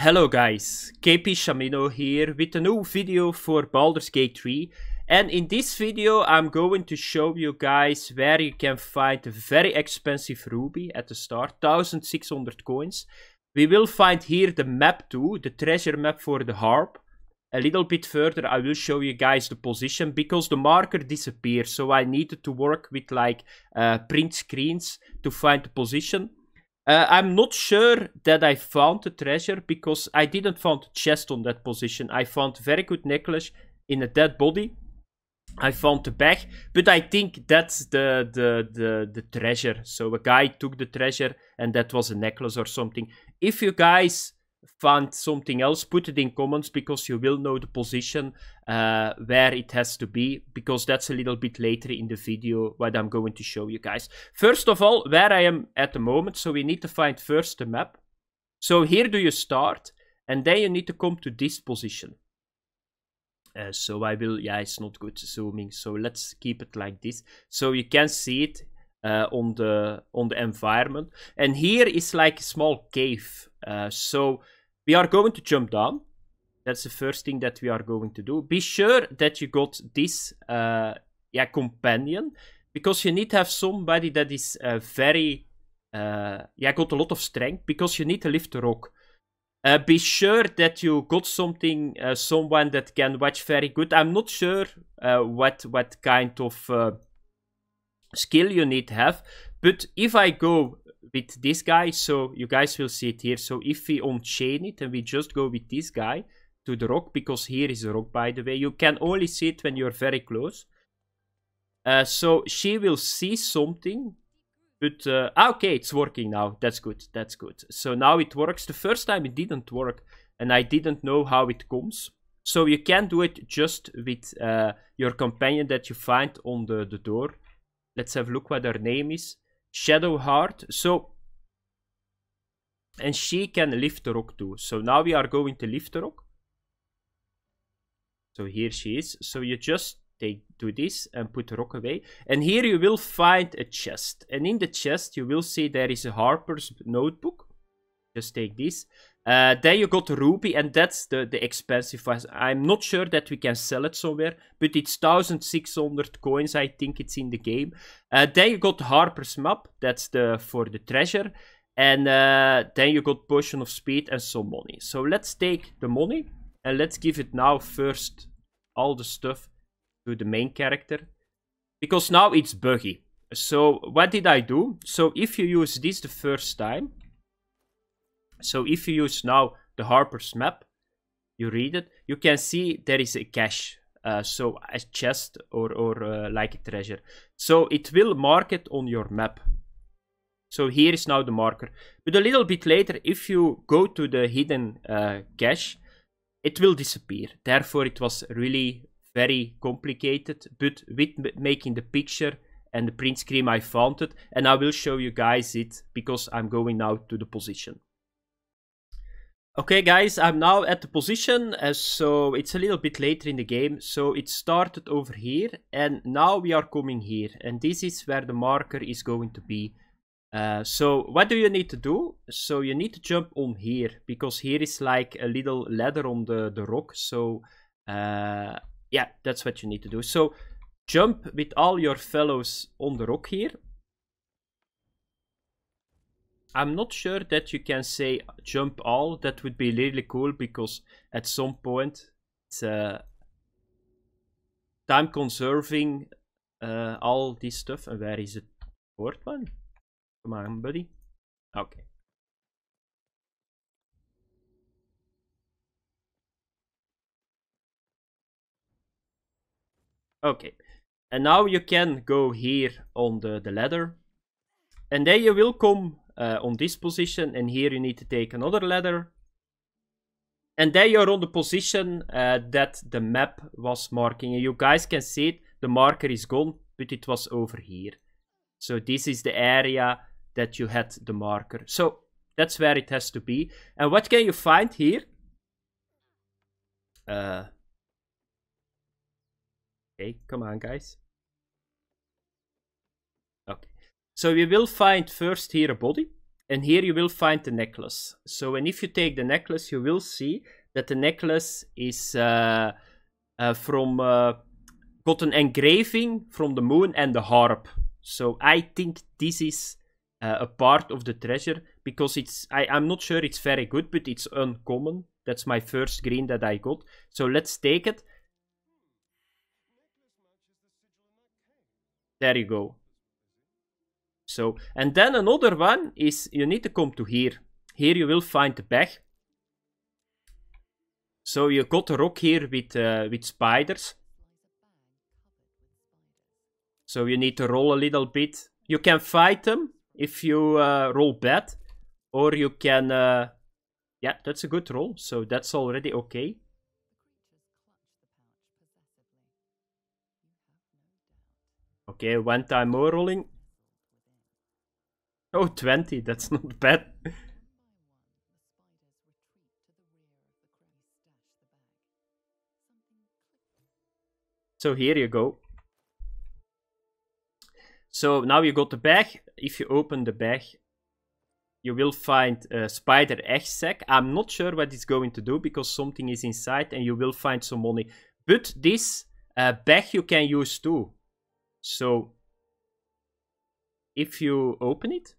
Hello guys, KP Shamino here with a new video for Baldur's Gate 3 and in this video I'm going to show you guys where you can find a very expensive ruby at the start, 1600 coins. We will find here the map too, the treasure map for the harp. A little bit further I will show you guys the position because the marker disappears so I needed to work with like uh, print screens to find the position. Uh, I'm not sure that I found the treasure because I didn't find the chest on that position. I found very good necklace in a dead body. I found the bag, but I think that's the, the, the, the treasure. So a guy took the treasure and that was a necklace or something. If you guys find something else, put it in comments because you will know the position uh, where it has to be because that's a little bit later in the video what I'm going to show you guys. First of all, where I am at the moment, so we need to find first the map. So here do you start and then you need to come to this position. Uh, so I will, yeah, it's not good zooming, so let's keep it like this. So you can see it uh, on the on the environment. And here is like a small cave. Uh, so we are going to jump down. That's the first thing that we are going to do. Be sure that you got this uh, yeah companion because you need to have somebody that is very yeah got a lot of strength because you need to lift the rock. be sure that you got something, someone that can watch very good. I'm not sure what what kind of skill you need to have. But if I go with this guy, so you guys will see it here. So if we unchain it and we just go with this guy to the rock, because here is the rock, by the way. You can only see it when you're very close. Uh, so she will see something. But, uh, ah, okay, it's working now. That's good, that's good. So now it works. The first time it didn't work and I didn't know how it comes. So you can do it just with uh, your companion that you find on the, the door let's have a look what her name is. Shadow Heart. So, and she can lift the rock too. So now we are going to lift the rock. So here she is. So you just take do this and put the rock away. And here you will find a chest. And in the chest you will see there is a Harper's notebook. Just take these. Uh, then you got Ruby, and that's the, the expensive one. I'm not sure that we can sell it somewhere, but it's 1600 coins, I think it's in the game. Uh, then you got Harper's Map, that's the for the treasure. And uh, then you got Potion of Speed and some money. So let's take the money, and let's give it now first all the stuff to the main character. Because now it's buggy. So what did I do? So if you use this the first time, so if you use now the Harper's map, you read it, you can see there is a cache. Uh, so a chest or, or uh, like a treasure. So it will mark it on your map. So here is now the marker. But a little bit later, if you go to the hidden uh, cache, it will disappear. Therefore, it was really very complicated. But with making the picture and the print screen, I found it. And I will show you guys it because I'm going now to the position. Okay guys, I'm now at the position, uh, so it's a little bit later in the game. So it started over here and now we are coming here. And this is where the marker is going to be. Uh, so what do you need to do? So you need to jump on here because here is like a little ladder on the, the rock. So uh, yeah, that's what you need to do. So jump with all your fellows on the rock here I'm not sure that you can say jump all. That would be really cool because at some point it's uh, time conserving uh, all this stuff. And where is it? Fourth one? Come on, buddy. Okay. Okay. And now you can go here on the, the ladder. And then you will come uh, on this position and here you need to take another ladder and there you're on the position uh, that the map was marking and you guys can see it the marker is gone but it was over here so this is the area that you had the marker so that's where it has to be and what can you find here uh okay come on guys So you will find first here a body, and here you will find the necklace. So and if you take the necklace, you will see that the necklace is uh, uh, from uh, got an engraving from the moon and the harp. So I think this is uh, a part of the treasure because it's I, I'm not sure it's very good, but it's uncommon. That's my first green that I got. So let's take it. There you go. So, and then another one is you need to come to here. Here you will find the bag. So you got a rock here with, uh, with spiders. So you need to roll a little bit. You can fight them if you uh, roll bad. Or you can... Uh, yeah, that's a good roll. So that's already okay. Okay, one time more rolling. Oh, 20, that's not bad. so here you go. So now you got the bag. If you open the bag, you will find a spider egg sack. I'm not sure what it's going to do because something is inside and you will find some money. But this uh, bag you can use too. So if you open it,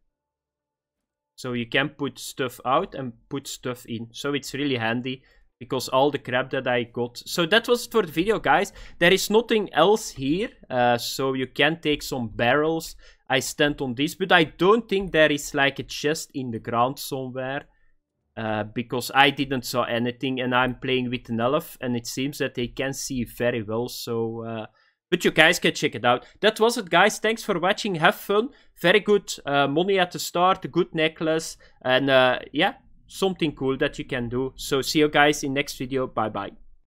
so you can put stuff out and put stuff in. So it's really handy because all the crap that I got. So that was for the video, guys. There is nothing else here. Uh, so you can take some barrels. I stand on this, but I don't think there is like a chest in the ground somewhere. Uh, because I didn't saw anything and I'm playing with an elf and it seems that they can see very well. So uh, but you guys can check it out. That was it, guys. Thanks for watching. Have fun. Very good uh, money at the start, good necklace, and uh, yeah, something cool that you can do. So see you guys in next video. Bye-bye.